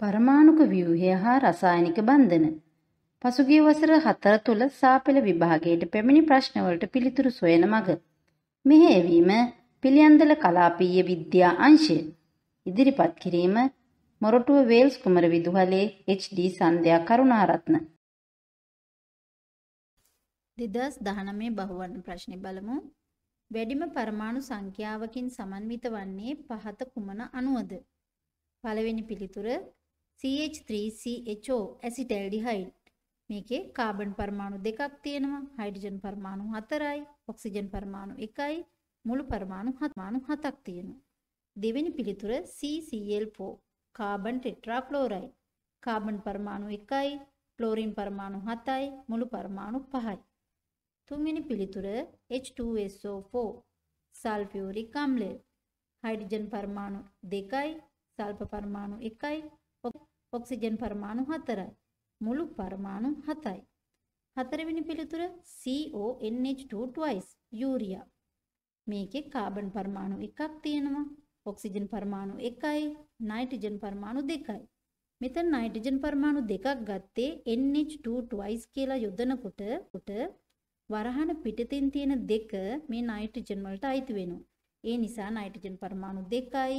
පරමාණුක ව්‍යුහය හා රසායනික බන්ධන පසුගිය වසර 4 තුල සාපෙළ විභාගයට පැමිණි ප්‍රශ්නවලට පිළිතුරු සොයන මඟ මෙහෙයවීම පිළියන්දල කලාපීය විද්‍යා අංශය ඉදිරිපත් කිරීම මොරටුව වේල්ස් කුමර විදුහලේ HD සන්ධ්‍යා කරුණාරත්න 2019 බහුවර්ණ ප්‍රශ්න බලමු වැඩිම පරමාණු සංඛ්‍යාවකින් සමන්විත වන්නේ පහත කුමන අණුවද පළවෙනි පිළිතුර CH3CHO ඇසිටල්ඩිහයිඩ්. මේකේ කාබන් පරමාණු දෙකක් තියෙනවා. හයිඩ්‍රජන් පරමාණු 4යි, ඔක්සිජන් පරමාණු 1යි, මුළු පරමාණු 7ක් තියෙනවා. දෙවෙනි පිළිතුර CCl4 කාබන් ටෙට්‍රාක්ලෝරයිඩ්. කාබන් පරමාණු 1යි, ක්ලෝරින් පරමාණු 7යි, මුළු පරමාණු 5යි. තුන්වෙනි පිළිතුර H2SO4 සල්ෆියුරික් අම්ලය. හයිඩ්‍රජන් පරමාණු 2යි, සල්ෆර් පරමාණු 1යි, ඔක්සිජන් පරමාණු 4යි. මුළු පරමාණු 7යි. හතරවෙනි පිළිතුර CONH2 twice යූරියා. මේකේ කාබන් පරමාණු එකක් තියෙනවා. ඔක්සිජන් පරමාණු 1යි, නයිට්‍රජන් පරමාණු 2යි. මෙතන නයිට්‍රජන් පරමාණු දෙකක් ගත්තේ NH2 twice කියලා යොදනකොට කොට වරහන පිටතින් තියෙන දෙක මේ නයිට්‍රජන් වලට අයිති වෙනවා. ඒ නිසා නයිට්‍රජන් පරමාණු 2යි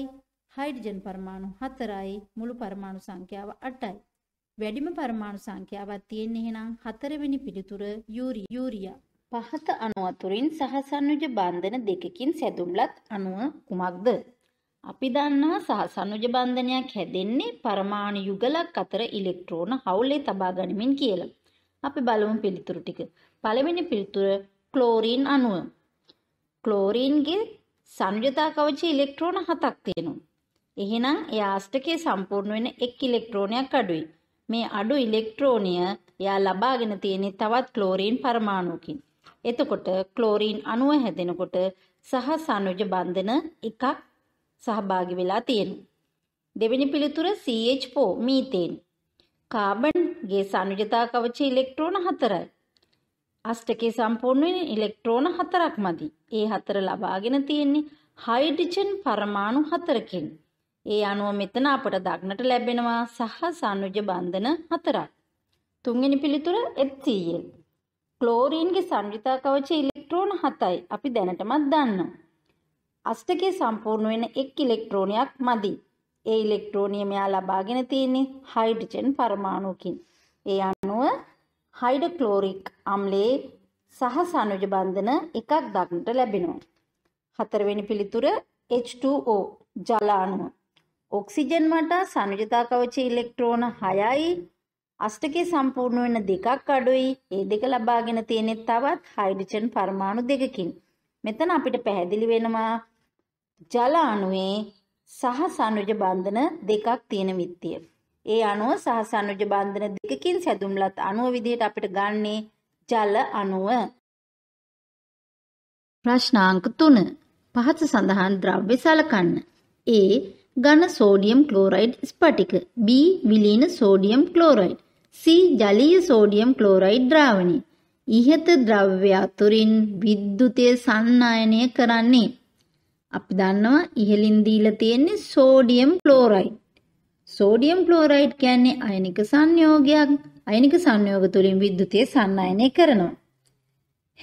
හයිඩ්‍රජන් පරමාණු 4යි මුළු පරමාණු සංඛ්‍යාව 8යි. වැඩිම පරමාණු සංඛ්‍යාවක් තියෙන එහෙනම් හතරවෙනි පිළිතුර යූරියා. පහත අණු අතුරින් සහසන්නුජ බන්ධන දෙකකින් සැදුම්ලත් අණුව කුමක්ද? අපි දන්නවා සහසන්නුජ බන්ධනයක් හැදෙන්නේ පරමාණු යුගලක් අතර ඉලෙක්ට්‍රෝන හවුලේ තබා ගනිමින් කියලා. අපි බලමු පිළිතුරු ටික. පළවෙනි පිළිතුර ක්ලෝරීන් අණුව. ක්ලෝරීන්ගේ සංයුතා කවචයේ ඉලෙක්ට්‍රෝන 7ක් තියෙනවා. එහෙනම් එයා අෂ්ටකයේ සම්පූර්ණ වෙන එක් ඉලෙක්ට්‍රෝනයක් අඩුයි. මේ අඩු ඉලෙක්ට්‍රෝනය එයා ලබාගෙන තියෙන තවත් ක්ලෝරීන් පරමාණුකින්. එතකොට ක්ලෝරීන් අණුව හැදෙනකොට සහ සනුජ බන්ධන එකක් සහභාගි වෙලා තියෙනවා. දෙවෙනි පිළිතුර CH4 මීතේන්. කාබන් ගේ සනුජතා කවචයේ ඉලෙක්ට්‍රෝන 4යි. අෂ්ටකයේ සම්පූර්ණ වෙන ඉලෙක්ට්‍රෝන 4ක් මදි. ඒ 4 ලබාගෙන තියෙන්නේ හයිඩ්‍රජන් පරමාණු 4කින්. ඒ අනුව මෙතන අපට දක්නට ලැබෙනවා සහ සංයුජ බන්ධන හතරක්. තුන්වෙනි පිළිතුර HCl. ක්ලෝරීන්ගේ සංයුතා කවච ඉලෙක්ට්‍රෝන 7යි. අපි දැනටමත් දන්නවා. අෂ්ටකයේ සම්පූර්ණ වෙන එක් ඉලෙක්ට්‍රෝනයක් මදි. ඒ ඉලෙක්ට්‍රෝනිය මෙයා ලබාගෙන තියෙන්නේ හයිඩ්‍රජන් පරමාණුකින්. ඒ අනුව හයිඩ්‍රොක්ලෝරික් අම්ලයේ සහ සංයුජ බන්ධන එකක් දක්නට ලැබෙනවා. හතරවෙනි පිළිතුර H2O ජල අණුව. ඔක්සිජන් මට සංයුජතා කවචයේ ඉලෙක්ට්‍රෝන 6යි අෂ්ටකයේ සම්පූර්ණ වෙන දෙකක් අඩුයි. ඒ දෙක ලබාගෙන තියෙන තවත් හයිඩ්‍රජන් පරමාණු දෙකකින්. මෙතන අපිට පැහැදිලි වෙනවා ජල අණුවේ සහ සංයුජ බන්ධන දෙකක් තියෙන විත්තිය. ඒ අණුව සහ සංයුජ බන්ධන දෙකකින් සැදුම්ලත් අණුව විදිහට අපිට ගන්නේ ජල අණුව. ප්‍රශ්නාංක 3. පහත සඳහන් ද්‍රව්‍ය සලකන්න. A ඝන සෝඩියම් ක්ලෝරයිඩ් ස්පටික B විලීන සෝඩියම් ක්ලෝරයිඩ් C ජලීය සෝඩියම් ක්ලෝරයිඩ් ද්‍රාවණය ඉහත ද්‍රව්‍ය අතුරින් විද්‍යුතය සන්නායනය කරන්නේ අපි දන්නවා ඉහලින් දීලා තියෙන්නේ සෝඩියම් ක්ලෝරයිඩ් සෝඩියම් ක්ලෝරයිඩ් කියන්නේ අයනික සංයෝගයක් අයනික සංයෝග තුලින් විද්‍යුතය සන්නායනය කරනවා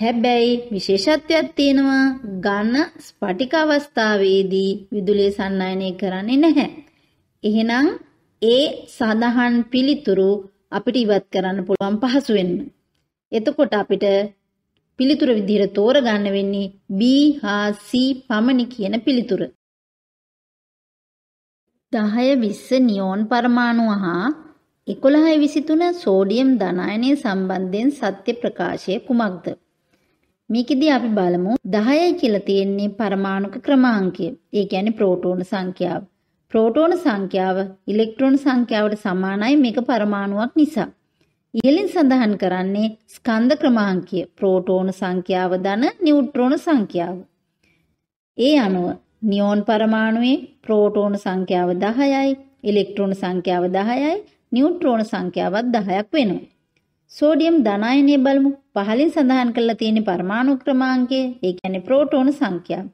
හැබැයි විශේෂත්වයක් තියෙනවා ඝන ස්පටික අවස්ථාවේදී විදුලිය සන්නායනය කරන්නේ නැහැ. එහෙනම් ඒ සඳහන් පිළිතුරු අපිට ඉවත් කරන්න පුළුවන් පහසු වෙන්න. එතකොට අපිට පිළිතුර විදිහට තෝරගන්න වෙන්නේ B හා C පමණි කියන පිළිතුර. 10 20 නියෝන් පරමාණු හා 11 23 සෝඩියම් ධනායනය සම්බන්ධයෙන් සත්‍ය ප්‍රකාශය කුමක්ද? මේකෙදී අපි බලමු 10යි කියලා තියෙන්නේ පරමාණුක ක්‍රමාංකය. ඒ කියන්නේ ප්‍රෝටෝන සංඛ්‍යාව. ප්‍රෝටෝන සංඛ්‍යාව ඉලෙක්ට්‍රෝන සංඛ්‍යාවට සමානයි මේක පරමාණුවක් නිසා. ඉහලින් සඳහන් කරන්නේ ස්කන්ධ ක්‍රමාංකය ප්‍රෝටෝන සංඛ්‍යාව ධන නියුට්‍රෝන සංඛ්‍යාව. ඒ අනුව නියෝන් පරමාණුවේ ප්‍රෝටෝන සංඛ්‍යාව 10යි, ඉලෙක්ට්‍රෝන සංඛ්‍යාව 10යි, නියුට්‍රෝන සංඛ්‍යාවත් 10ක් වෙනවා. සෝඩියම් ධනායනය බලමු. පහලින් සඳහන් කරලා තියෙන පරමාණු ක්‍රමාංකය, ඒ කියන්නේ ප්‍රෝටෝන සංඛ්‍යාව.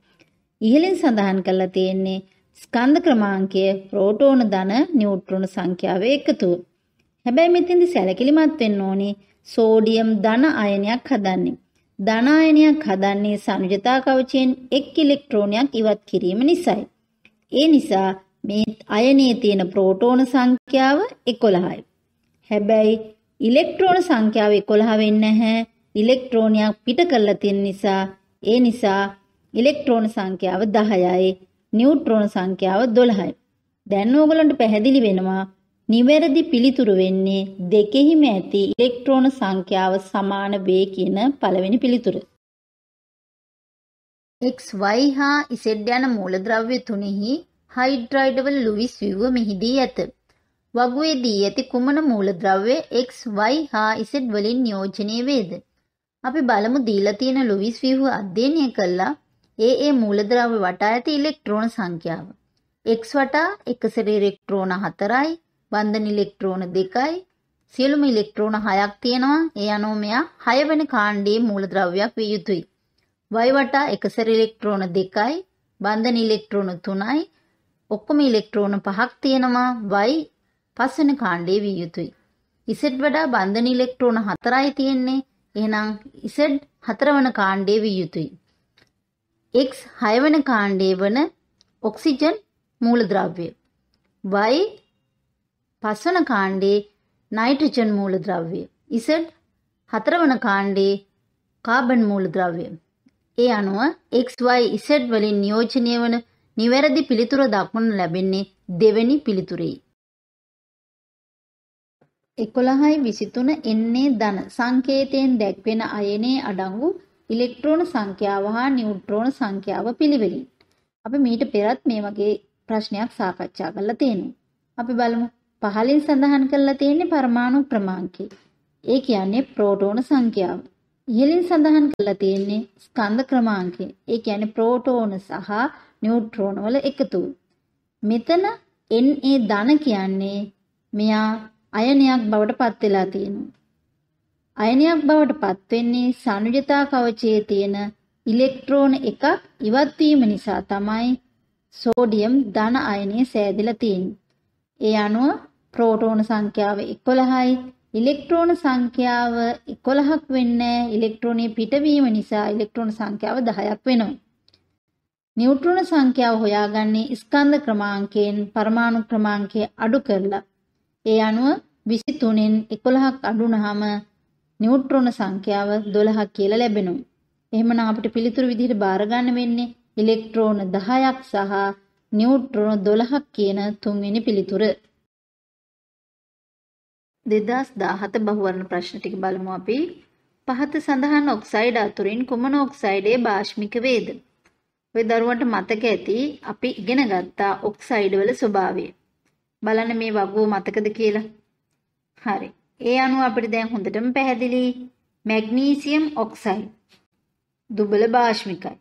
ඉහලින් සඳහන් කරලා තියෙන්නේ ස්කන්ධ ක්‍රමාංකය, ප්‍රෝටෝන ධන, නියුට්‍රෝන සංඛ්‍යාව එකතුව. හැබැයි මෙතෙන්දි සැලකිලිමත් වෙන්න ඕනේ සෝඩියම් ධන අයනයක් හදන්නේ. ධන අයනයක් හදන්නේ සංයුජතා කවචයෙන් එක් ඉලෙක්ට්‍රෝනයක් ඉවත් කිරීම නිසායි. ඒ නිසා මේ අයනයේ තියෙන ප්‍රෝටෝන සංඛ්‍යාව 11යි. හැබැයි ඉලෙක්ට්‍රෝන සංඛ්‍යාව 11 වෙන්නේ නැහැ. ඉලෙක්ට්‍රෝනයක් පිට කරලා තියෙන නිසා ඒ නිසා ඉලෙක්ට්‍රෝන සංඛ්‍යාව 10යි, නියුට්‍රෝන සංඛ්‍යාව 12යි. දැන් ඕගලන්ට පැහැදිලි වෙනවා නිවැරදි පිළිතුරු වෙන්නේ දෙකෙහිම ඇති ඉලෙක්ට්‍රෝන සංඛ්‍යාව සමාන වේ කියන පළවෙනි පිළිතුර. XY හා Z යන මූලද්‍රව්‍ය තුනෙහි හයිඩ්‍රයිඩවල ලුවිස් විව මෙහිදී ඇත. වගුවේ දී ඇති කුමන මූලද්‍රව්‍ය X, Y හා Z වලින් නියෝජනය වේද? අපි බලමු දීලා තියෙන ලුවිස් විහුව අධ්‍යයනය කළා ඒ ඒ මූලද්‍රව්‍ය වටා ඇති ඉලෙක්ට්‍රෝන සංඛ්‍යාව. X වටා එකසර ඉලෙක්ට්‍රෝන 4යි, බන්ධන ඉලෙක්ට්‍රෝන 2යි, සියලුම ඉලෙක්ට්‍රෝන 6ක් තියෙනවා. ඒ අනුව මෙයා 6 වෙනි කාණ්ඩයේ මූලද්‍රව්‍යයක් විය යුතුයි. Y වටා එකසර ඉලෙක්ට්‍රෝන 2යි, බන්ධන ඉලෙක්ට්‍රෝන 3යි, ඔක්කොම ඉලෙක්ට්‍රෝන පහක් තියෙනවා y පස්වෙනි කාණ්ඩයේ විය යුතුයි. ඉසෙඩ් වඩා බන්ධන ඉලෙක්ට්‍රෝන 4යි තියෙන්නේ. එහෙනම් ඉසෙඩ් 4 වන කාණ්ඩයේ විය යුතුයි. X 6 වන කාණ්ඩයේ වන ඔක්සිජන් මූලද්‍රව්‍ය. Y 5 වන කාණ්ඩයේ නයිට්‍රජන් මූලද්‍රව්‍ය. Z 4 වන කාණ්ඩයේ කාබන් මූලද්‍රව්‍ය. ඒ අනුව XY Z වලින් නියෝජනය වන නිවැරදි පිළිතුර දක්වනු ලැබෙන්නේ දෙවැනි පිළිතුරෙයි. එකොළහයි විසිතුන එන්නේ ධන සංකේතයෙන් දැක්වෙන අයනේ අඩංගු ඉලෙක්ට්‍රෝන සංඛ්‍යාව හා නිියුට්‍රෝන සංඛ්‍යාව පිළිවෙලින්. අපි මීට පෙරත් මේ වගේ ප්‍රශ්නයක් සාකච්ඡා කරලා තියෙනවා. අපි බලමු පහලින් සඳහන් කරලා තියෙන්නේ පරමාණු ක්‍රමාංකය. ඒ කියන්නේ ප්‍රෝටෝන සංඛ්‍යාව. ඉහලින් සඳහන් කරලා තියෙන්නේ ස්කන්ධ ක්‍රමාංකය. ඒ කියන්නේ ප්‍රෝටෝන සහ නිියුට්‍රෝන වල එකතුව. මෙතන Na ධන කියන්නේ මෙයා අයනයක් බවට පත් වෙලා තියෙනවා. අයනයක් බවට පත් වෙන්නේ සංයුජතා කවචයේ තියෙන ඉලෙක්ට්‍රෝන එකක් ඉවත් වීම නිසා තමයි සෝඩියම් ධන අයනය සෑදිලා තියෙන්නේ. ඒ අනුව ප්‍රෝටෝන සංඛ්‍යාව 11යි ඉලෙක්ට්‍රෝන සංඛ්‍යාව 11ක් වෙන්නේ ඉලෙක්ට්‍රෝනයේ පිටවීම නිසා ඉලෙක්ට්‍රෝන සංඛ්‍යාව 10ක් වෙනවා. න්‍යූට්‍රෝන සංඛ්‍යාව හොයාගන්නේ ස්කන්ධ ක්‍රමාංකයෙන් පරමාණු ක්‍රමාංකය අඩු කරලා ඒ අනුව විසි තුනෙන් එකොළහක් අඩුනහම නිවුට්‍රෝන සංඛ්‍යාව දොළහක් කියල ලැබෙනු. එහමන අපට පිළිතුරු විදිහට භාරගන්න වෙන්නේ ඉලෙක්ට්‍රෝන දහයක් සහ නිවුට්‍රෝන දොළහක් කියන තුන්වෙනි පිළිතුර. දෙදස් දාහත බහුවරණ ප්‍රශ්න ටික බලමු අපි පහත සඳහන් ඔක්සයිඩ් අතුරින් කුමන ඔක්සයිඩේ භාෂ්මික වේද. ඔය දරුවන්ට මතක ඇති අපි ඉගෙන ගත්තා ඔක්සයිඩ් වල ස්වභාවය. බලන්න මේ වගුව මතකද කියලා. හරි. ඒ අනුව අපිට දැන් හොඳටම පැහැදිලි මැග්නීසියම් ඔක්සයිඩ් දුබල භාෂ්මිකයි.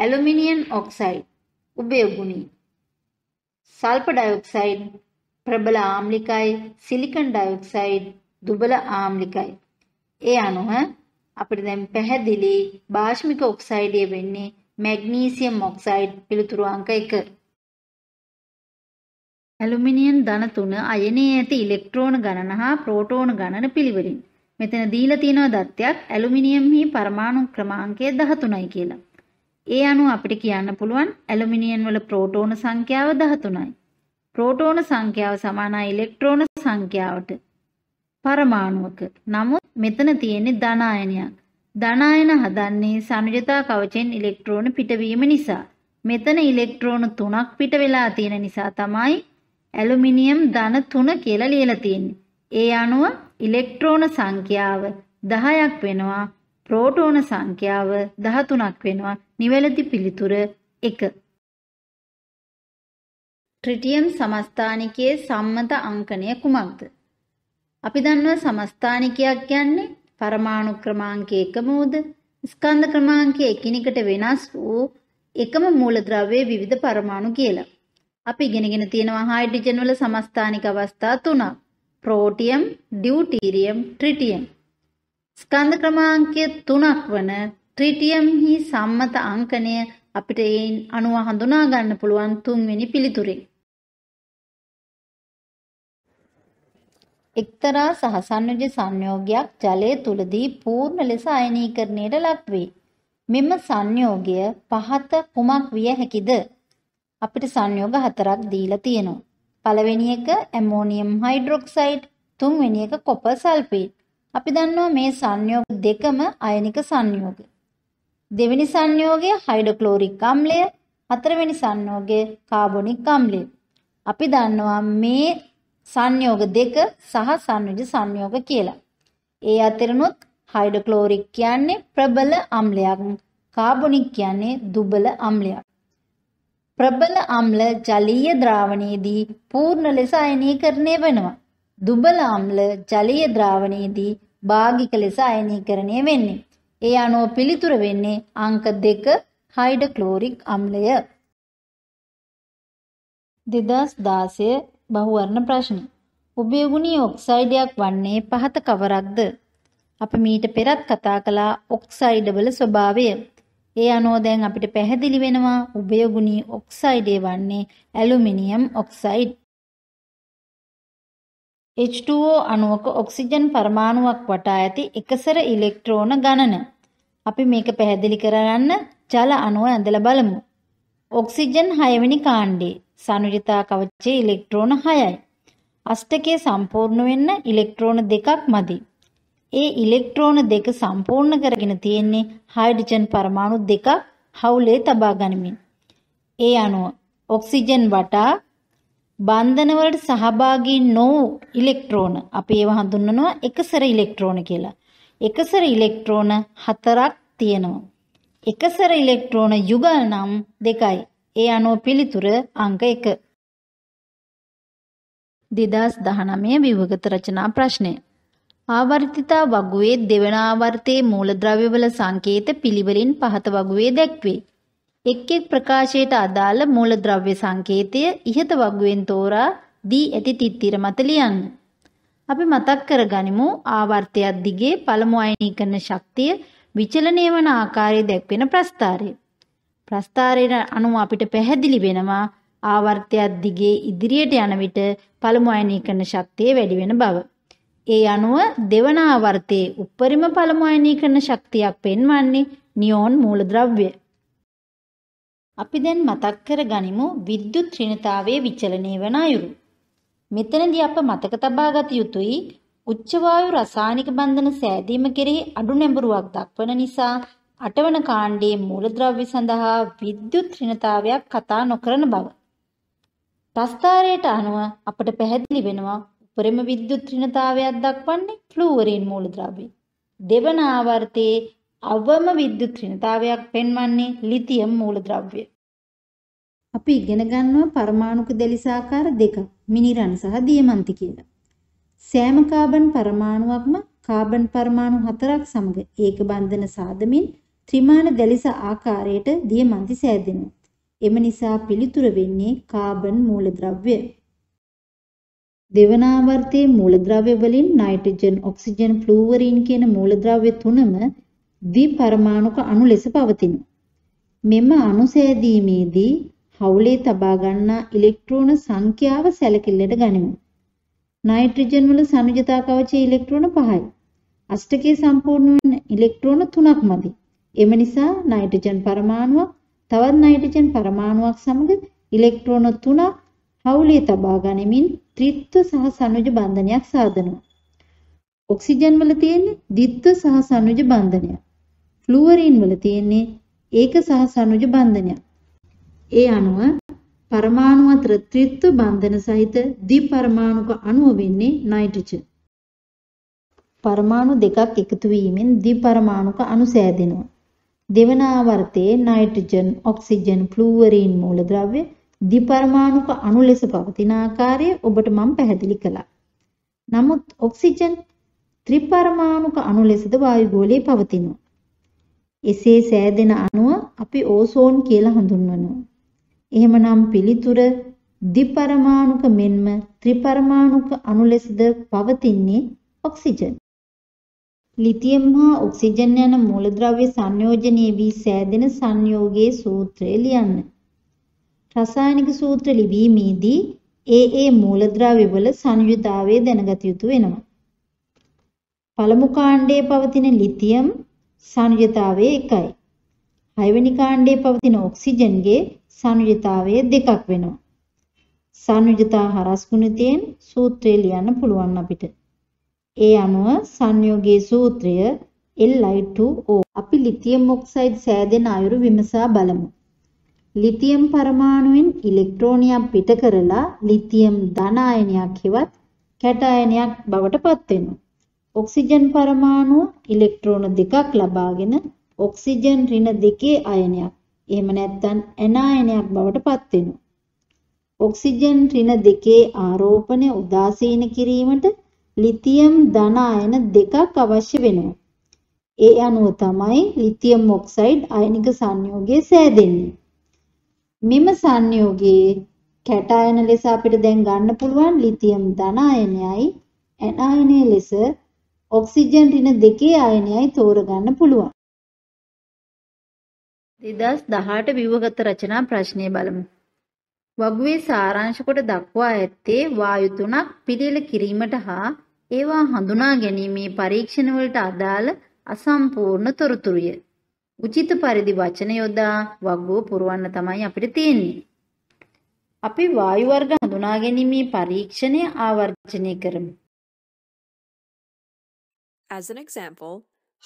ඇලුමිනියම් ඔක්සයිඩ් උභයගුණී. සල්ෆර් ඩයොක්සයිඩ් ප්‍රබල ආම්ලිකයි සිලිකන් ඩයොක්සයිඩ් දුබල ආම්ලිකයි. ඒ අනුව අපිට දැන් පැහැදිලි භාෂ්මික ඔක්සයිඩය වෙන්නේ මැග්නීසියම් ඔක්සයිඩ් පිළිතුරු අංක 1. ඇලුමිනියම් ධන තුන අයනේ ඇති ඉලෙක්ට්‍රෝන ගණන හා ප්‍රෝටෝන ගණන පිළිවෙලින්. මෙතන දීලා තියෙනවා දත්තයක් ඇලුමිනියම්හි පරමාණු ක්‍රමාංකය 13යි කියලා. ඒ අනුව අපිට කියන්න පුළුවන් ඇලුමිනියම් වල ප්‍රෝටෝන සංඛ්‍යාව 13යි. ප්‍රෝටෝන සංඛ්‍යාව සමානයි ඉලෙක්ට්‍රෝන සංඛ්‍යාවට. පරමාණුවක. නමුත් මෙතන තියෙන්නේ ධන අයනයක්. ධන අයන හදන්නේ සනුජතා කවචෙන් ඉලෙක්ට්‍රෝන පිටවීම නිසා. මෙතන ඉලෙක්ට්‍රෝන 3ක් පිට වෙලා තියෙන නිසා තමයි ඇලුමිනියම් ධන 3 කියලා ලියලා තියෙන්නේ. ඒ අණුව ඉලෙක්ට්‍රෝන සංඛ්‍යාව 10ක් වෙනවා. ප්‍රෝටෝන සංඛ්‍යාව 13ක් වෙනවා. නිවැරදි පිළිතුර 1. ට්‍රිටියම් සමස්ථානිකයේ සම්මත අංකණය කුමක්ද? අපි දන්නවා සමස්ථානිකයක් කියන්නේ පරමාණු ක්‍රමාංක එකමූද ස්කන්ධ ක්‍රමාංක එකිනෙකට වෙනස් වූ එකම මූලද්‍රව්‍යයේ විවිධ පරමාණු කියලා. අපි ඉගෙනගෙන තියෙනවා හයිඩ්‍රජන් වල සමස්ථානික අවස්ථා තුනක්. ප්‍රෝටියම්, ඩියුටීරියම්, ට්‍රිටියම්. ස්කන්ධ ක්‍රමාංකය 3ක් වන ට්‍රිටියම් හි සම්මත අංකණය අපිට ඒන් අණුව හඳුනා ගන්න පුළුවන් තුන්වෙනි පිළිතුරෙන්. එක්තරා සහසන්විජ සංයෝගයක් ජලය තුලදී පූර්ණ ලෙස අයනීකරණයට ලක්වේ. මෙම සංයෝගය පහත කුමක් විය හැකිද? අපිට සංයෝග හතරක් දීලා තියෙනවා. පළවෙනි එක ඇමෝනියම් හයිඩ්‍රොක්සයිඩ්, තුන්වෙනි එක කොපර් සල්ෆේට්. අපි දන්නවා මේ සංයෝග දෙකම අයනික සංයෝග. දෙවෙනි සංයෝගය හයිඩ්‍රොක්ලෝරික් අම්ලය, හතරවෙනි සංයෝගය කාබොනික් අම්ලය. අපි දන්නවා මේ සංයෝග දෙක සහ සංයුජ සංයෝග කියලා. ඒ අතරනොත් හයිඩ්‍රොක්ලෝරික් කියන්නේ ප්‍රබල අම්ලයක්. කාබොනික් කියන්නේ දුබල අම්ලයක්. ප්‍රබල අම්ල ජලීය ද්‍රාවණයේදී පූර්ණ ලෙස අයනීකරණය වෙනවා. දුබල අම්ල ජලීය ද්‍රාවණයේදී භාගික ලෙස අයනීකරණය වෙන්නේ. ඒ අනුව පිළිතුර වෙන්නේ අංක 2 හයිඩ්‍රොක්ලෝරික් අම්ලය. 2016 බහුවර්ණ ප්‍රශ්න. ඔබේ ගුණී ඔක්සයිඩයක් වන්නේ පහත කවරක්ද? අප මීට පෙරත් කතා කළා ඔක්සයිඩවල ස්වභාවය. ඒ අනෝ දැන් අපිට පැහැදිලි වෙනවා උභයගුණී ඔක්සයිඩය වන්නේ ඇලුමිනියම් ඔක්සයිඩ්. H2O අණුවක ඔක්සිජන් පරමාණුවක් වටා ඇති එකසර ඉලෙක්ට්‍රෝන ගණන. අපි මේක පැහැදිලි කරගන්න ජල අණුව ඇඳලා බලමු. ඔක්සිජන් 6 වෙනි කාණ්ඩේ සනුජිතා කවචයේ ඉලෙක්ට්‍රෝන 6යි. අෂ්ටකයේ සම්පූර්ණ වෙන්න ඉලෙක්ට්‍රෝන දෙකක් මදි. ඒ ඉලෙක්ට්‍රෝන දෙක සම්පූර්ණ කරගෙන තියෙන්නේ හයිඩ්‍රජන් පරමාණු දෙකක් හවුලේ තබා ගනිමින්. ඒ අනුව ඔක්සිජන් වටා බන්ධනවලට සහභාගී නොවූ ඉලෙක්ට්‍රෝන අපි ඒව හඳුන්වනවා එකසර ඉලෙක්ට්‍රෝන කියලා. එකසර ඉලෙක්ට්‍රෝන හතරක් තියෙනවා. එකසර ඉලෙක්ට්‍රෝන යුගල් නම් දෙකයි. ඒ අනුව පිළිතුර අංක 1. 2019 විවගත රචනා ප්‍රශ්නය ආවර්තිතා වගුවේ දෙවන ආවර්තයේ මූලද්‍රව්‍යවල සංකේත පිළිවෙලින් පහත වගුවේ දැක්වේ. එක් එක් ප්‍රකාශයට අදාළ මූලද්‍රව්‍ය සංකේතය ඉහත වගුවෙන් තෝරා දී ඇති තිත්තිර මත ලියන්න. අපි මතක් කරගනිමු ආවර්තයක් දිගේ පළමු අයනීකරණ ශක්තිය විචලනය වන ආකාරය දැක්වෙන ප්‍රස්ථාරය. ප්‍රස්ථාරයට අනුව අපිට පැහැදිලි වෙනවා ආවර්තයක් දිගේ ඉදිරියට යන විට පළමු අයනීකරණ ශක්තිය වැඩි වෙන බව. ඒ අනුව දෙවනාවර්තයේ උප්පරිම පළමු අයනීකරණ ශක්තියක් පෙන්වන්නේ නියෝන් මූලද්‍රව්‍ය. අපි දැන් මතක් කර ගනිමු විද්‍යුත් ත්‍රිණතාවයේ විචලනය වන අයුරු. මෙතනදී අප මතක තබා ගත යුතුයි උච්ච වායු රසායනික බන්ධන සෑදීම කෙරෙහි අඩු නැඹුරුවක් දක්වන නිසා අටවන කාණ්ඩයේ මූලද්‍රව්‍ය සඳහා විද්‍යුත් ත්‍රිණතාවයක් කතා නොකරන බව. ප්‍රස්තාරයට අනුව අපට පැහැදිලි වෙනවා උපරිම විද්‍යුත් ඍණතාවයක් දක්වන්නේ ෆ්ලූවරින් මූලද්‍රව්‍ය. දෙවන ආවර්තයේ අවම විද්‍යුත් ඍණතාවයක් පෙන්වන්නේ ලිතියම් මූලද්‍රව්‍ය. අපි ඉගෙන ගන්නවා පරමාණුක දෙලිසාකාර දෙකක් මිනිරන් සහ දියමන්ති කියලා. සෑම කාබන් පරමාණුවක්ම කාබන් පරමාණු හතරක් සමග ඒක බන්ධන සාදමින් ත්‍රිමාණ දෙලිස ආකාරයට දියමන්ති සෑදෙනවා. එම නිසා පිළිතුර වෙන්නේ කාබන් මූලද්‍රව්‍ය. දෙවනාවර්තයේ මූලද්‍රව්‍ය වලින් නයිට්‍රජන්, ඔක්සිජන්, ෆ්ලූවරින් කියන මූලද්‍රව්‍ය තුනම ද්විපරමාණුක අණු ලෙස පවතිනවා. මෙම අණු සෑදීමේදී හවුලේ තබා ගන්නා ඉලෙක්ට්‍රෝන සංඛ්‍යාව සැලකිල්ලට ගනිමු. නයිට්‍රජන් වල සනුජතා කවචයේ ඉලෙක්ට්‍රෝන 5යි. අෂ්ටකයේ සම්පූර්ණ වන ඉලෙක්ට්‍රෝන 3ක් මදි. එම නිසා නයිට්‍රජන් පරමාණුවක් තවත් නයිට්‍රජන් පරමාණුවක් සමග ඉලෙක්ට්‍රෝන 3ක් හවුලේ තබා ගනිමින් ත්‍රිත්ව සහ සනුජ බන්ධනයක් සාදනවා. ඔක්සිජන් වල තියෙන්නේ ද්විත්ව සහ සනුජ බන්ධනයක්. ෆ්ලුවරින් වල තියෙන්නේ ඒක සහ සනුජ බන්ධනයක්. ඒ අණුව පරමාණු අතර ත්‍රිත්ව බන්ධන සහිත ද්විපරමාණුක අණුව වෙන්නේ නයිට්‍රජන්. පරමාණු දෙකක් එකතු වීමෙන් ද්විපරමාණුක අණු සෑදෙනවා. දෙවන ආවර්තයේ නයිට්‍රජන්, ඔක්සිජන්, ෆ්ලුවරින් මූලද්‍රව්‍ය ද්විපරමාණුක අණු ලෙස පවතින ආකාරය ඔබට මම පැහැදිලි කළා. නමුත් ඔක්සිජන් ත්‍රිපරමාණුක අණු ලෙසද වායු ගෝලයේ පවතිනවා. එසේ සෑදෙන අණුව අපි ඕසෝන් කියලා හඳුන්වනවා. එහෙමනම් පිළිතුර ද්විපරමාණුක මෙන්ම ත්‍රිපරමාණුක අණු ලෙසද පවතින්නේ ඔක්සිජන්. ලිතියම් හා ඔක්සිජන් යන මූලද්‍රව්‍ය සංයෝජනයේ වී සෑදෙන සංයෝගයේ සූත්‍රය ලියන්න. රසායනික සූත්‍ර ලිවීමේදී ඒ ඒ මූලද්‍රව්‍යවල සංයුතාවය දැනගත යුතු වෙනවා. පළමු කාණ්ඩයේ පවතින ලිතියම් සංයුතාවය 1යි. හයවෙනි කාණ්ඩයේ පවතින ඔක්සිජන්ගේ සංයුතාවය 2ක් වෙනවා. සංයුජතා හරස් ගුණිතයෙන් සූත්‍රය ලියන්න පුළුවන් අපිට. ඒ අනුව සංයෝගයේ සූත්‍රය Li2O අපි ලිතියම් ඔක්සයිඩ් සෑදෙන අයුරු විමසා බලමු. ලිතියම් පරමාණුවෙන් ඉලෙක්ට්‍රෝනයක් පිට කරලා ලිතියම් ධන අයනයක් හෙවත් කැටායනයක් බවට පත් වෙනවා. ඔක්සිජන් පරමාණුව ඉලෙක්ට්‍රෝන දෙකක් ලබාගෙන ඔක්සිජන් ඍණ දෙකේ අයනයක්. එහෙම නැත්නම් ඇනායනයක් බවට පත් වෙනවා. ඔක්සිජන් ඍණ දෙකේ ආරෝපණය උදාසීන කිරීමට ලිතියම් ධන අයන දෙකක් අවශ්‍ය වෙනවා. ඒ අනුව තමයි ලිතියම් ඔක්සයිඩ් අයනික සංයෝගය සෑදෙන්නේ. මෙම සංයෝගයේ කැටායන ලෙස අපිට දැන් ගන්න පුළුවන් ලිතියම් ධන අයනයයි ඇනායනය ලෙස ඔක්සිජන් ඍණ දෙකේ අයනයයි තෝරගන්න පුළුවන්. 2018 විවගත රචනා ප්‍රශ්නය බලමු. වගුවේ සාරාංශ කොට දක්වා ඇත්තේ වායු තුනක් පිළිල කිරීමට හා ඒවා හඳුනා ගැනීමේ පරීක්ෂණ වලට අදාළ අසම්පූර්ණ තොරතුරුය. උචිත පරිදි වචන යොදා වග්ගෝ පුරවන්න තමයි අපිට තියෙන්නේ. අපි වායු වර්ග හඳුනා ගැනීමේ පරීක්ෂණය ආවර්ජනය කරමු. As an example,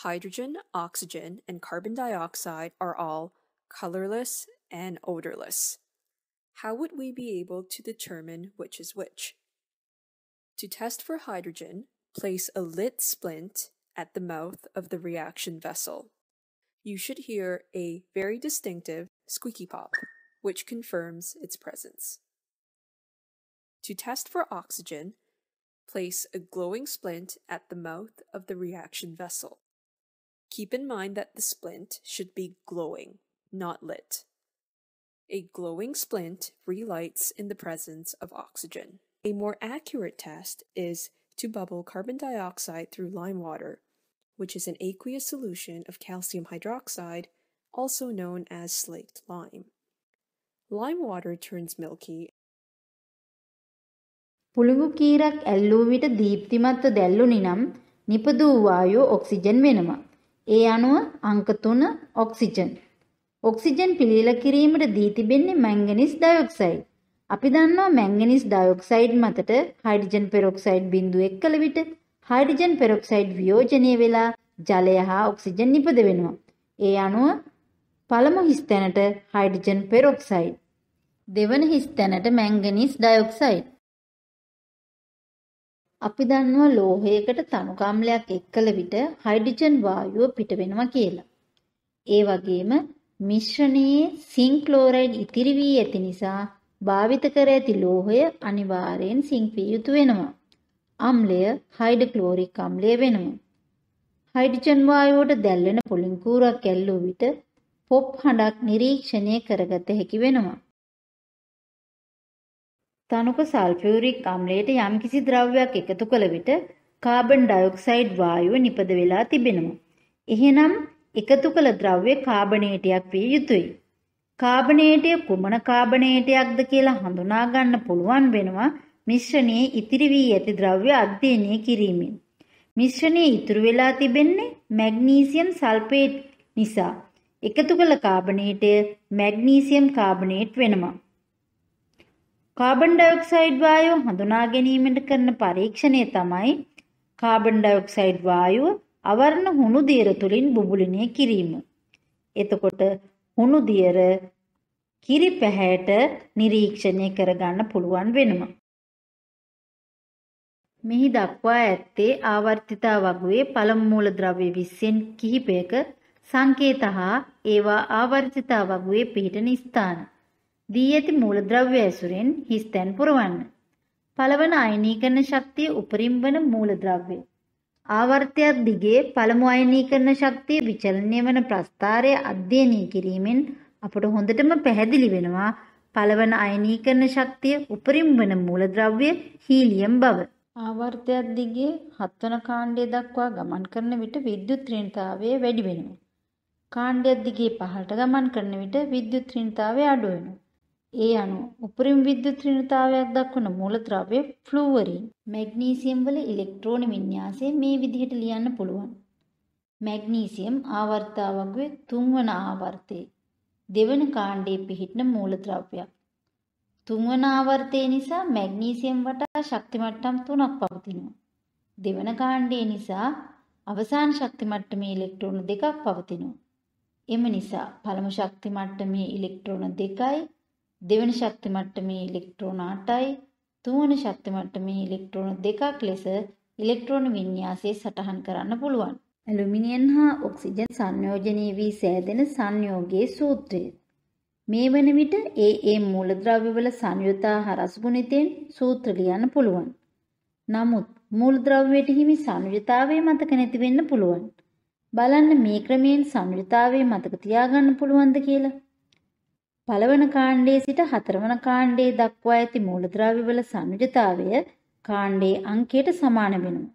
hydrogen, oxygen, and carbon dioxide are all colorless and odorless. How would we be able to determine which is which? To test for hydrogen, place a lit splint at the mouth of the reaction vessel you should hear a very distinctive squeaky pop, which confirms its presence. To test for oxygen, place a glowing splint at the mouth of the reaction vessel. Keep in mind that the splint should be glowing, not lit. A glowing splint relights in the presence of oxygen. A more accurate test is to bubble carbon dioxide through lime water which is an aqueous solution of calcium hydroxide, also known as slaked lime. Lime water turns milky. පුළඟු කීරක් ඇල්ලූ විට දීප්තිමත්ව දැල්ලුනි නම් නිපදූ වායෝ oxygen වෙනවා. ඒ අනුව අංක 3 oxygen. Oxygen පිළිල කිරීමට දී තිබෙන්නේ මැංගනීස් dioxide. අපි දන්නවා මැංගනීස් ඩයොක්සයිඩ් මතට හයිඩ්‍රජන් පෙරොක්සයිඩ් බිඳුව එක් කළ විට හයිඩ්‍රජන් පෙරොක්සයිඩ් වියෝජනය වෙලා ජලය හා ඔක්සිජන් නිපද වෙනවා. ඒ අනුව පළමු හිස්තැනට හයිඩ්‍රජන් පෙරොක්සයිඩ්. දෙවන හිස්තැනට මැංගනීස් ඩයොක්සයිඩ්. අපි දන්නවා ලෝහයකට තනුකම්ලයක් එක් කළ විට හයිඩ්‍රජන් වායුව පිට වෙනවා කියලා. ඒ වගේම මිශ්‍රණයේ සිංක් ක්ලෝරයිඩ් ඉතිරි වී ඇති නිසා භාවිත කර ඇති ලෝහය අනිවාර්යෙන් සිංක් විය යුතු වෙනවා. අම්ලය හයිඩ ක්ලෝරික් අම්ලය වෙනවා. හයිඩ්‍රජන් වායුවට දැල්වෙන පොලිංකූරක් ඇල්ලූ විට පොප් හඬක් නිරීක්ෂණය කරගත හැකි වෙනවා. තනුක සල්ෆියුරික් අම්ලයට යම්කිසි ද්‍රව්‍යයක් එකතු කළ විට කාබන් ඩයොක්සයිඩ් වායුව නිපද වෙලා තිබෙනවා. එහෙනම් එකතු කළ ද්‍රව්‍ය කාබනේටයක් විය යුතුයි. කාබනේටය කුමන කාබනේටයක්ද කියලා හඳුනා ගන්න පුළුවන් වෙනවා මිශ්‍රණයේ ඉතිරි වී ඇති ද්‍රව්‍ය අධ්‍යයනය කිරීමෙන් මිශ්‍රණයේ ඉතුරු වෙලා තිබෙන්නේ මැග්නීසියම් සල්ෆේට් නිසා එකතු කළ කාබනේටය මැග්නීසියම් කාබනේට් වෙනවා කාබන් ඩයොක්සයිඩ් වායුව හඳුනා ගැනීමට කරන පරීක්ෂණය තමයි කාබන් ඩයොක්සයිඩ් වායුව අවරණ හුණු දියර තුලින් බුබුලිනය කිරීම. එතකොට හුණු දියර කිරි පැහැයට නිරීක්ෂණය කරගන්න පුළුවන් වෙනවා. මෙහි දක්වා ඇත්තේ ආවර්තිතා වගුවේ පළමු මූලද්‍රව්‍ය 20න් කිහිපයක සංකේත හා ඒවා ආවර්තිතා වගුවේ පිහිටන ස්ථාන. දී ඇති මූලද්‍රව්‍ය ඇසුරෙන් හිස්තැන් පුරවන්න. පළවන අයනීකරණ ශක්තිය උපරිම වන මූලද්‍රව්‍ය. ආවර්තයක් දිගේ පළමු අයනීකරණ ශක්තිය විචලනය වන ප්‍රස්ථාරය අධ්‍යයනය කිරීමෙන් අපට හොඳටම පැහැදිලි වෙනවා පළවන අයනීකරණ ශක්තිය උපරිම වන මූලද්‍රව්‍ය හීලියම් බව. ආවර්තයක් දිගේ හත්වන කාණ්ඩය දක්වා ගමන් කරන විට විද්‍යුත් ඍණතාවය වැඩි වෙනවා. කාණ්ඩයක් දිගේ පහළට ගමන් කරන විට විද්‍යුත් ඍණතාවය අඩු වෙනවා. ඒ අනුව උපරිම විද්‍යුත් ඍණතාවයක් දක්වන මූලද්‍රව්‍ය ෆ්ලූවරින් මැග්නීසියම් වල ඉලෙක්ට්‍රෝන වින්‍යාසය මේ විදිහට ලියන්න පුළුවන්. මැග්නීසියම් ආවර්තාවක් වේ තුන්වන ආවර්තයේ දෙවන කාණ්ඩයේ පිහිටන මූලද්‍රව්‍යයක්. තුන්වන ආවර්තය නිසා මැග්නීසියම් වටා ශක්ති මට්ටම් තුනක් පවතිනවා. දෙවන කාණ්ඩය නිසා අවසාන ශක්ති මට්ටමේ ඉලෙක්ට්‍රෝන දෙකක් පවතිනවා. එම නිසා පළමු ශක්ති මට්ටමේ ඉලෙක්ට්‍රෝන දෙකයි දෙවන ශක්ති මට්ටමේ ඉලෙක්ට්‍රෝන 8යි තුන්වන ශක්ති මට්ටමේ ඉලෙක්ට්‍රෝන දෙකක් ලෙස ඉලෙක්ට්‍රෝන වින්‍යාසය සටහන් කරන්න පුළුවන්. ඇලුමිනියම් හා ඔක්සිජන් සංයෝජනයේ වී සෑදෙන සංයෝගයේ සූත්‍රය මේ වන විට ඒ ඒ මූලද්‍රව්‍යවල සංයුතා හරස් ගුණිතෙන් සූත්‍ර ලියන්න පුළුවන්. නමුත් මූලද්‍රව්‍යයට හිමි සංයුතාවේ මතක නැති වෙන්න පුළුවන්. බලන්න මේ ක්‍රමයෙන් සංයුතාවේ මතක තියාගන්න පුළුවන්ද කියලා. පළවන කාණ්ඩයේ සිට හතරවන කාණ්ඩයේ දක්වා ඇති මූලද්‍රව්‍යවල සංයුතාවය කාණ්ඩයේ අංකයට සමාන වෙනවා.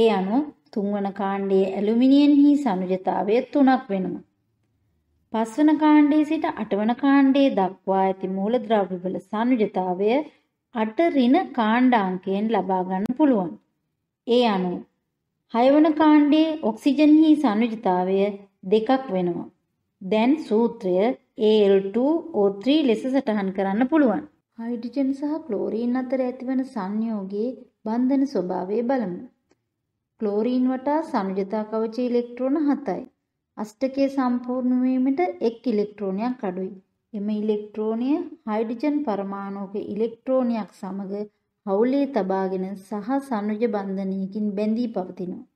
ඒ අනුව තුන්වන කාණ්ඩයේ ඇලුමිනියෙන් හි සංයුතාවය තුනක් වෙනවා. පස්වන කාණ්ඩයේ සිට අටවන කාණ්ඩයේ දක්වා ඇති මූලද්‍රව්‍යවල සංයුජතාවය අට ඍණ කාණ්ඩාංකයෙන් ලබා ගන්න පුළුවන්. ඒ අනුව හයවන කාණ්ඩයේ ඔක්සිජන් හි සංයුජතාවය දෙකක් වෙනවා. දැන් සූත්‍රය Al2O3 ලෙස සටහන් කරන්න පුළුවන්. හයිඩ්‍රජන් සහ ක්ලෝරීන් අතර ඇතිවන සංයෝගයේ බන්ධන ස්වභාවය බලමු. ක්ලෝරීන් වටා සංයුජතා කවචයේ ඉලෙක්ට්‍රෝන 7යි. අෂ්ටකය සම්පූර්ණ වීමට එක් ඉලෙක්ට්‍රෝනයක් අඩුයි. එම ඉලෙක්ට්‍රෝනය හයිඩ්‍රජන් පරමාණුක ඉලෙක්ට්‍රෝනයක් සමග හවුලේ තබාගෙන සහ සංයුජ බන්ධනයකින් බැඳී පවතිනවා.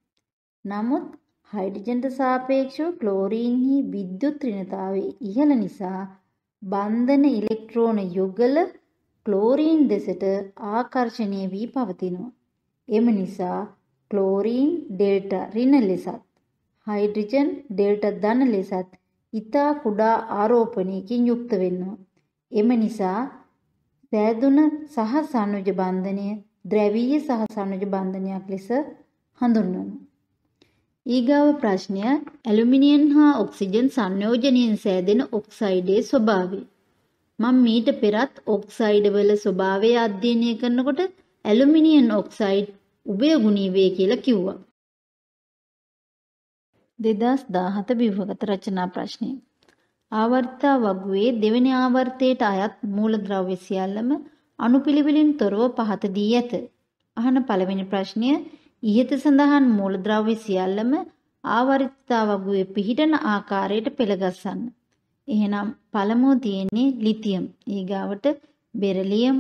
නමුත් හයිඩ්‍රජන්ට සාපේක්ෂව ක්ලෝරීන්හි විද්‍යුත් ඍණතාවය ඉහළ නිසා බන්ධන ඉලෙක්ට්‍රෝන යුගල ක්ලෝරීන් දෙසට ආකර්ෂණය වී පවතිනවා. එම නිසා ක්ලෝරීන් ඩෙල්ටා ඍණ ලෙසත් හයිඩ්‍රජන් ඩෙල්ට ධන ලෙසත් ඉතා කුඩා ආරෝපණයකින් යුක්ත වෙන්නවා. එම නිසා සෑදුන සහ සංයුජ බන්ධනය ද්‍රැවීය සහ සංයුජ බන්ධනයක් ලෙස හඳුන්වනවා. ඊගාව ප්‍රශ්නය ඇලුමිනියම් හා ඔක්සිජන් සංයෝජනයෙන් සෑදෙන ඔක්සයිඩයේ ස්වභාවය. මම මීට පෙරත් ඔක්සයිඩවල ස්වභාවය අධ්‍යයනය කරනකොට ඇලුමිනියම් ඔක්සයිඩ් උභයගුණී වේ කියලා කිව්වා. දෙදස් දාහත බිව්වගත රචනා ප්‍රශ්නය. ආවර්තා වගුවේ දෙවැනි ආවර්තයට අයත් මූල ද්‍රව්‍ය සියල්ලම අනුපිළිවෙලින් තොරව පහත දී ඇත. අහන පළවෙනි ප්‍රශ්නය ඉහත සඳහන් මූල ද්‍රව්‍ය සියල්ලම ආවර්තා වගුවේ පිහිටන ආකාරයට පෙළගස්සන්න. එහෙනම් පළමුව තියෙන්නේ ලිතියම්. ඊගාවට beryllium,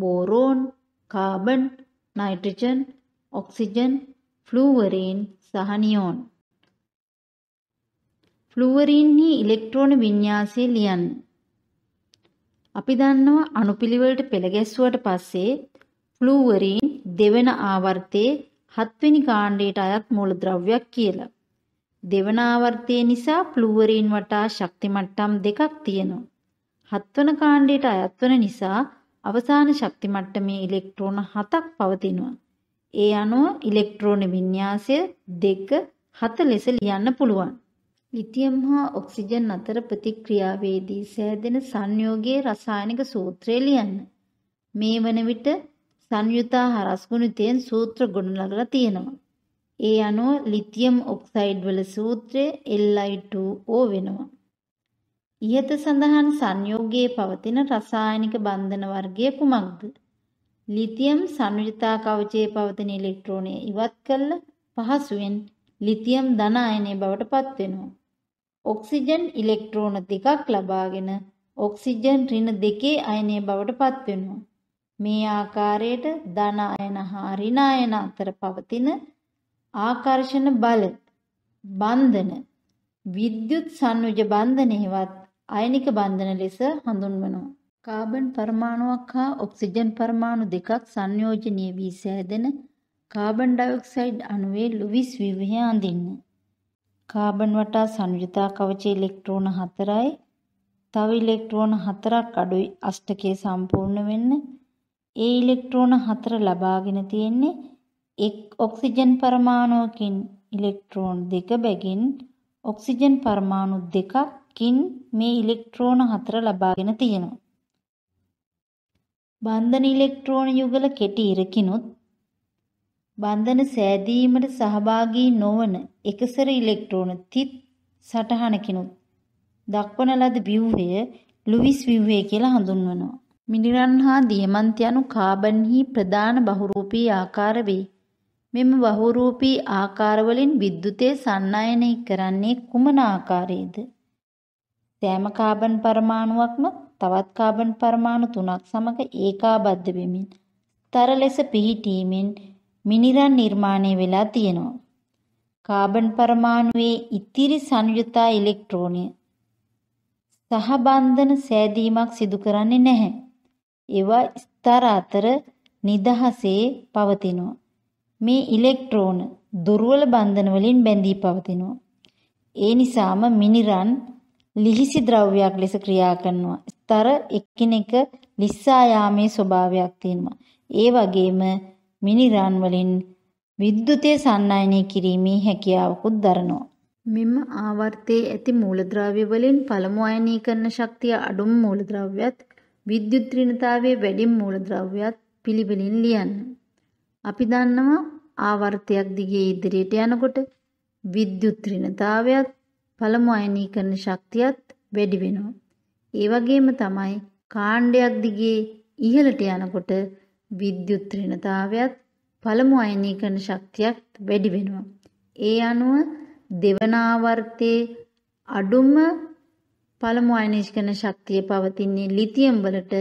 boron, carbon, nitrogen, oxygen, fluorine සහ නියෝන්. ෆ්ලුවරීන්හි ඉලෙක්ට්‍රෝන වින්‍යාසය ලියන්න. අපි දන්නවා අණුපිළිවෙලට පෙළ ගැස්සුවට පස්සේ ෆ්ලුවරීන් දෙවන ආවර්තයේ හත්වෙනි කාණ්ඩයට අයත් මූලද්‍රව්‍යයක් කියලා. දෙවන ආවර්තය නිසා ෆ්ලුවරීන් වටා ශක්ති මට්ටම් දෙකක් තියෙනවා. හත්වන කාණ්ඩයට අයත් වන නිසා අවසාන ශක්ති මට්ටමේ ඉලෙක්ට්‍රෝන හතක් පවතිනවා. ඒ අනුව ඉලෙක්ට්‍රෝන වින්‍යාසය දෙක හත ලෙස ලියන්න පුළුවන්. ලිතියම් හා ඔක්සිජන් අතර ප්‍රතික්‍රියාවේදී සෑදෙන සංයෝගයේ රසායනික සූත්‍රය ලියන්න. මේ වන විට සංයුතා හරස්ගුණිතයෙන් සූත්‍ර ගොඩනගලා තියෙනවා. ඒ අනුව ලිතියම් ඔක්සයිඩ් වල සූත්‍රය Li2O වෙනවා. ඉහත සඳහන් සංයෝගයේ පවතින රසායනික බන්ධන වර්ගය කුමක්ද? ලිතියම් සංයුතා කවචයේ පවතින ඉලෙක්ට්‍රෝනය ඉවත් කළ පහසුවෙන් ලිතියම් ධන අයනය බවට පත්වෙනවා. ඔක්සිජන් ඉලෙක්ට්‍රෝන දෙකක් ලබාගෙන ඔක්සිජන් ඍණ දෙකේ අයනය බවට පත්වෙනවා. මේ ආකාරයට ධන අයන හා ඍණ අයන අතර පවතින ආකර්ෂණ බල බන්ධන විද්‍යුත් සංයුජ බන්ධනෙහිවත් අයනික බන්ධන ලෙස හඳුන්වනවා. කාබන් පරමාණුවක් හා ඔක්සිජන් පරමාණු දෙකක් සංයෝජනීය වී සෑදෙන කාබන් ඩයොක්සයිඩ් අණුවේ ලුවිස් විවිහය අඳින්න. කාබන් වටා සංයුතා කවචයේ ඉලෙක්ට්‍රෝන 4යි. තව ඉලෙක්ට්‍රෝන 4ක් අඩුයි අෂ්ටකයේ සම්පූර්ණ වෙන්න. ඒ ඉලෙක්ට්‍රෝන 4 ලබාගෙන තියෙන්නේ එක් ඔක්සිජන් පරමාණුවකින් ඉලෙක්ට්‍රෝන දෙක බැගින් ඔක්සිජන් පරමාණු දෙකකින් මේ ඉලෙක්ට්‍රෝන 4 ලබාගෙන තියෙනවා. බන්ධන ඉලෙක්ට්‍රෝන යුගල කෙටි ඉරකිනුත් බන්ධන සෑදීමට සහභාගී නොවන එකසර ඉලෙක්ට්‍රෝන තිත් සටහනකිනුත් දක්වන ලද ව්‍යුහය ලුවිස් ව්‍යුහය කියලා හඳුන්වනවා. මිනිරන් හා දියමන්ත යනු කාබන්හි ප්‍රධාන බහුරූපී ආකාර වේ. මෙම බහුරූපී ආකාරවලින් විද්‍යුතය සන්නායනය කරන්නේ කුමන ආකාරයේද? සෑම කාබන් පරමාණුවක්ම තවත් කාබන් පරමාණු තුනක් සමග ඒකාබද්ධ වෙමින් තර ලෙස පිහිටීමෙන් මිනිරන් නිර්මාණය වෙලා තියෙනවා. කාබන් පරමාණුවේ ඉතිරි සංයුතා ඉලෙක්ට්‍රෝනය සහ බන්ධන සෑදීමක් සිදු කරන්නේ නැහැ. ඒවා ස්තර අතර නිදහසේ පවතිනවා. මේ ඉලෙක්ට්‍රෝන දුර්වල බන්ධන වලින් බැඳී පවතිනවා. ඒ නිසාම මිනිරන් ලිහිසි ද්‍රව්‍යයක් ලෙස ක්‍රියා කරනවා. ස්තර එකිනෙක ලිස්සා යාමේ ස්වභාවයක් තියෙනවා. ඒ වගේම මිනිරන් වලින් විද්‍යුතය සන්නායනය කිරීමේ හැකියාවකුත් දරනවා. මෙම ආවර්තයේ ඇති මූලද්‍රව්‍ය වලින් පළමු අයනී කරන ශක්තිය අඩුම මූලද්‍රව්‍යත් විද්‍යුත් ඍණතාවයේ වැඩිම මූලද්‍රව්‍යත් පිළිවෙලින් ලියන්න. අපි දන්නවා ආවර්තයක් දිගේ ඉදිරියට යනකොට විද්‍යුත් ඍණතාවයත් පළමු අයනී කරන ශක්තියත් වැඩි වෙනවා. ඒ වගේම තමයි කාණ්ඩයක් දිගේ ඉහළට යනකොට විද්‍යුත් ඍණතාවයත් පළමු අයනීකරණ ශක්තියක් වැඩි වෙනවා. ඒ අනුව දෙවන ආවර්තයේ අඩුම පළමු අයනීකරණ ශක්තිය පවතින්නේ ලිතියම් වලට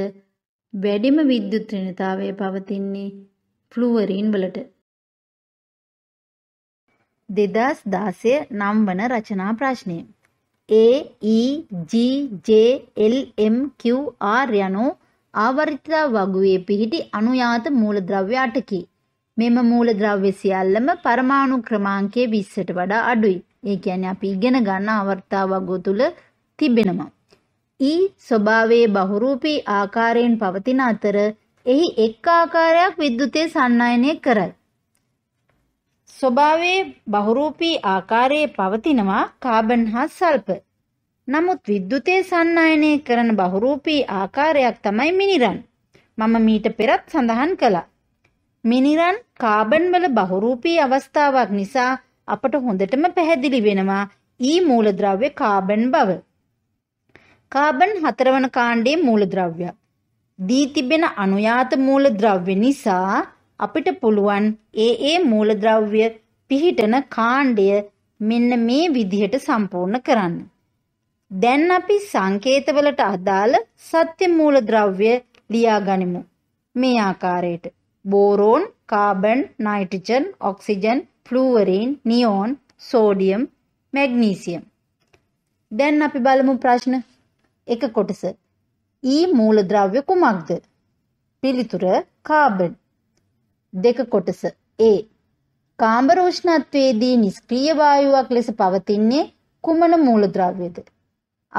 වැඩිම විද්‍යුත් ඍණතාවය පවතින්නේ ෆ්ලුවරින් වලට. 2016 නම් වන රචනා ප්‍රශ්නය. A E G J L M Q R යනු ආවර්තිතා වගුවේ පිහිටි අනුයාත මූලද්‍රව්‍ය අටකි. මෙම මූලද්‍රව්‍ය සියල්ලම පරමාණු ක්‍රමාංකයේ 20ට වඩා අඩුයි. ඒ කියන්නේ අපි ඉගෙන ගන්න ආවර්තිතා වගුව තුල තිබෙනවා. ඊ ස්වභාවයේ බහුරූපී ආකාරයෙන් පවතින අතර එහි එක් ආකාරයක් විද්‍යුතය සන්නායනය කරයි. ස්වභාවයේ බහුරූපී ආකාරයේ පවතිනවා කාබන් හා සල්ෆර්. නමුත් විද්‍යුතය සන්නායනය කරන බහුරූපී ආකාරයක් තමයි මිනිරන්. මම මීට පෙරත් සඳහන් කළා. මිනිරන් කාබන් වල බහුරූපී අවස්ථාවක් නිසා අපට හොඳටම පැහැදිලි වෙනවා ඊ මූලද්‍රව්‍ය කාබන් බව. කාබන් හතරවන කාණ්ඩයේ මූලද්‍රව්‍යයක්. දී තිබෙන අනුයාත මූලද්‍රව්‍ය නිසා අපිට පුළුවන් ඒ ඒ මූලද්‍රව්‍ය පිහිටන කාණ්ඩය මෙන්න මේ විදිහට සම්පූර්ණ කරන්න. දැන් අපි සංකේතවලට අදාළ සත්‍ය මූල ද්‍රව්‍ය ලියා ගනිමු. මේ ආකාරයට boron, carbon, nitrogen, oxygen, fluorine, neon, sodium, magnesium. දැන් අපි බලමු ප්‍රශ්න එක කොටස. ඊ මූල ද්‍රව්‍ය කුමක්ද? පිළිතුර කාබන්. දෙක කොටස. A. කාම්බ රෝෂ්ණත්වයේදී නිෂ්ක්‍රීය වායුවක් ලෙස පවතින්නේ කුමන මූලද්‍රව්‍යද?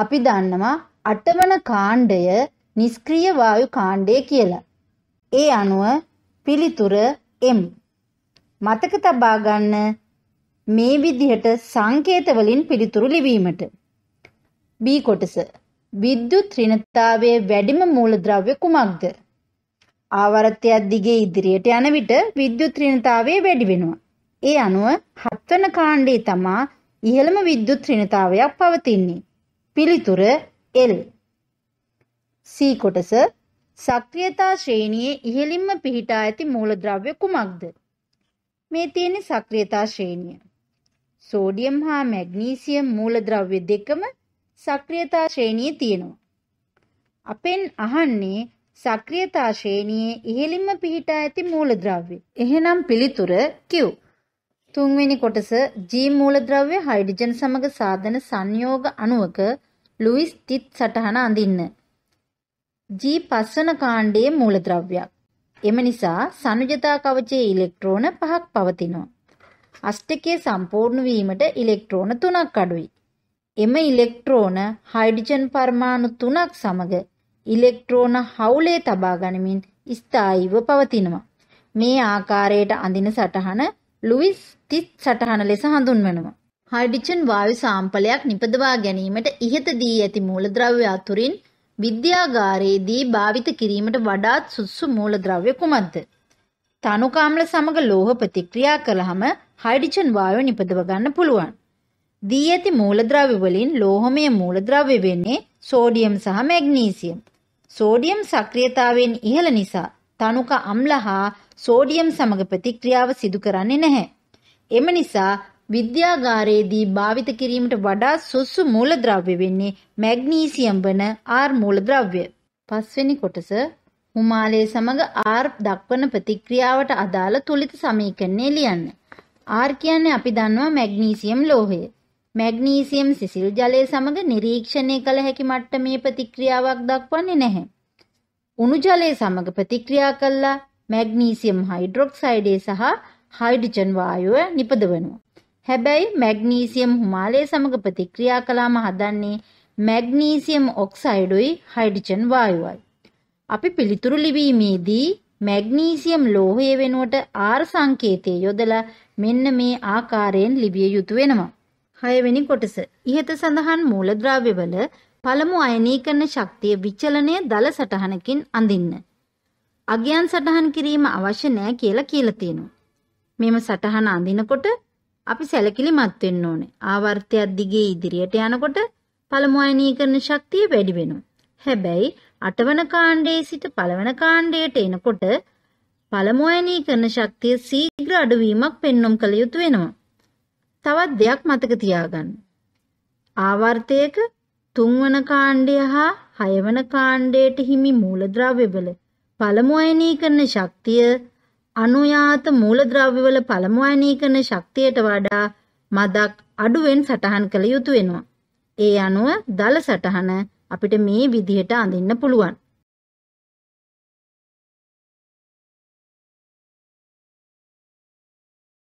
අපි දන්නවා අටවන කාණ්ඩය නිෂ්ක්‍රීය වායු කාණ්ඩය කියලා. ඒ අනුව පිළිතුර M. මතක තබා ගන්න මේ විදිහට සංකේත වලින් පිළිතුරු ලිවීමට. B කොටස. විද්‍යුත් ඍණතාවයේ වැඩිම මූලද්‍රව්‍ය කුමක්ද? ආවර්තයක් දිගේ ඉදිරියට යන විට විද්‍යුත් ඍණතාවය වැඩි වෙනවා. ඒ අනුව හත්වන කාණ්ඩයේ තමා ඉහළම විද්‍යුත් ඍණතාවයක් පවතින්නේ. පිළිතුර L. C කොටස සක්‍රියතා ශ්‍රේණියේ ඉහළින්ම පිහිටා ඇති මූලද්‍රව්‍ය කුමක්ද? මේ තියෙන සක්‍රියතා ශ්‍රේණිය. සෝඩියම් හා මැග්නීසියම් මූලද්‍රව්‍ය දෙකම සක්‍රියතා ශ්‍රේණියේ තියෙනවා. අපෙන් අහන්නේ සක්‍රියතා ශ්‍රේණියේ ඉහළින්ම පිහිටා ඇති මූලද්‍රව්‍ය. එහෙනම් පිළිතුර Q. තුන්වෙනි කොටස ජී මූලද්‍රව්‍ය හයිඩ්‍රජන් සමග සාධන සංයෝග අණුවක ලුයිස් තිත් සටහන අඳින්න. ජී පස්වන කාණ්ඩයේ මූලද්‍රව්‍යයක්. එම නිසා සනුජතා කවචයේ ඉලෙක්ට්‍රෝන පහක් පවතිනවා. අෂ්ටකයේ සම්පූර්ණ වීමට ඉලෙක්ට්‍රෝන තුනක් අඩුයි. එම ඉලෙක්ට්‍රෝන හයිඩ්‍රජන් පරමාණු තුනක් සමග ඉලෙක්ට්‍රෝන හවුලේ තබා ගනිමින් ස්ථායීව පවතිනවා. මේ ආකාරයට අඳින සටහන ලුයිස් තිත් සටහන ලෙස හඳුන්වනවා. හයිඩිචන් වායු සාම්පලයක් නිපදවා ගැනීමට ඉහත දී ඇති මූලද්‍රව්‍ය අතුරින් විද්‍යාගාරයේදී භාවිත කිරීමට වඩාත් සුදුසු මූලද්‍රව්‍ය කුමක්ද? තනුකාම්ල සමග ලෝහ ප්‍රතික්‍රියා කළහම හයිඩ්‍රජන් වායුව නිපදව ගන්න පුළුවන්. දී ඇති මූලද්‍රව්‍ය වලින් ලෝහමය මූලද්‍රව්‍ය වෙන්නේ සෝඩියම් සහ මැග්නීසියම්. සෝඩියම් සක්‍රියතාවයෙන් ඉහළ නිසා තනුක අම්ල හා සෝඩියම් සමග ප්‍රතික්‍රියාව සිදු කරන්නේ නැහැ. එම නිසා විද්‍යාගාරයේදී භාවිත කිරීමට වඩා සුසු මූලද්‍රව්‍ය වෙන්නේ මැග්නීසියම් වන R මූලද්‍රව්‍ය. පස්වෙනි කොටස හුමාලයේ සමග R දක්වන ප්‍රතික්‍රියාවට අදාළ තුලිත සමීකරණය ලියන්න. R කියන්නේ අපි දන්නවා මැග්නීසියම් ලෝහය. මැග්නීසියම් සිසිල් ජලය සමග නිරීක්ෂණය කළ හැකි මට්ටමේ ප්‍රතික්‍රියාවක් දක්වන්නේ නැහැ. උණුජලය සමග ප්‍රතික්‍රියා කළා මැග්නීසියම් හයිඩ්‍රොක්සයිඩය සහ හයිඩ්‍රජන් වායුව නිපදවනවා. හැබැයි මැග්නීසියම් හුමාලය සමග ප්‍රතික්‍රියා කළාම හදන්නේ මැග්නීසියම් ඔක්සයිඩුයි හයිඩ්‍රජන් වායුවයි. අපි පිළිතුරු ලිවීමේදී මැග්නීසියම් ලෝහය වෙනුවට R සංකේතය යොදලා මෙන්න මේ ආකාරයෙන් ලිවිය යුතු වෙනවා. හයවෙනි කොටස. ඉහත සඳහන් මූලද්‍රව්‍යවල පළමු අයනීකරණ ශක්තිය විචලනය දල සටහනකින් අඳින්න. අගයන් සටහන් කිරීම අවශ්‍ය නෑ කියලා කියලා තියෙනවා. මෙම සටහන අඳිනකොට අපි සැලකිලිමත් වෙන්න ඕනේ. ආවර්තයක් දිගේ ඉදිරියට යනකොට පළමු අයනීකරණ ශක්තිය වැඩි වෙනවා. හැබැයි අටවන කාණ්ඩයේ සිට පළවන කාණ්ඩයට එනකොට පළමු අයනීකරණ ශක්තිය ශීඝ්‍ර අඩුවීමක් පෙන්වම් කළ යුතු වෙනවා. තවත් දෙයක් මතක තියාගන්න. ආවර්තයක තුන්වන කාණ්ඩය හා හයවන කාණ්ඩයට හිමි මූලද්‍රව්‍යවල පළමු අයනීකරණ ශක්තිය අනුයාත මූලද්‍රව්‍යවල පළමු අයනීකරණ ශක්තියට වඩා මදක් අඩුවෙන් සටහන් කළ යුතු වෙනවා. ඒ අනුව දල සටහන අපිට මේ විදිහට අඳින්න පුළුවන්.